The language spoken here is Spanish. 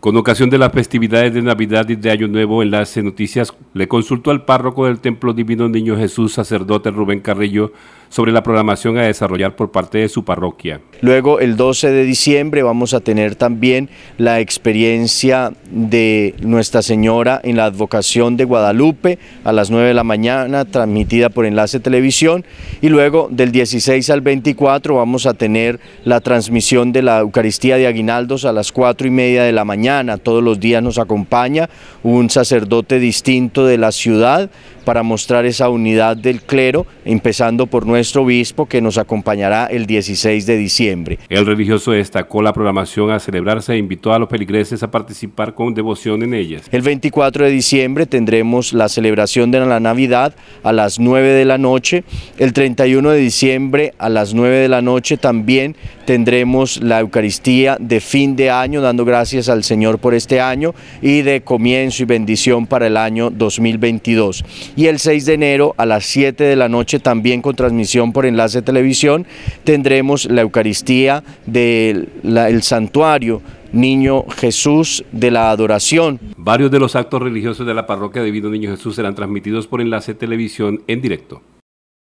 Con ocasión de las festividades de Navidad y de Año Nuevo, Enlace Noticias le consultó al párroco del Templo Divino Niño Jesús, sacerdote Rubén Carrillo, sobre la programación a desarrollar por parte de su parroquia. Luego, el 12 de diciembre, vamos a tener también la experiencia de Nuestra Señora en la advocación de Guadalupe a las 9 de la mañana, transmitida por Enlace Televisión. Y luego, del 16 al 24, vamos a tener la transmisión de la Eucaristía de Aguinaldos a las 4 y media de la mañana todos los días nos acompaña un sacerdote distinto de la ciudad para mostrar esa unidad del clero, empezando por nuestro obispo que nos acompañará el 16 de diciembre. El religioso destacó la programación a celebrarse e invitó a los peligreses a participar con devoción en ellas. El 24 de diciembre tendremos la celebración de la Navidad a las 9 de la noche, el 31 de diciembre a las 9 de la noche también tendremos la Eucaristía de fin de año dando gracias al Señor Señor por este año y de comienzo y bendición para el año 2022. Y el 6 de enero a las 7 de la noche, también con transmisión por Enlace Televisión, tendremos la Eucaristía del santuario Niño Jesús de la Adoración. Varios de los actos religiosos de la parroquia de Divino Niño Jesús serán transmitidos por Enlace Televisión en directo.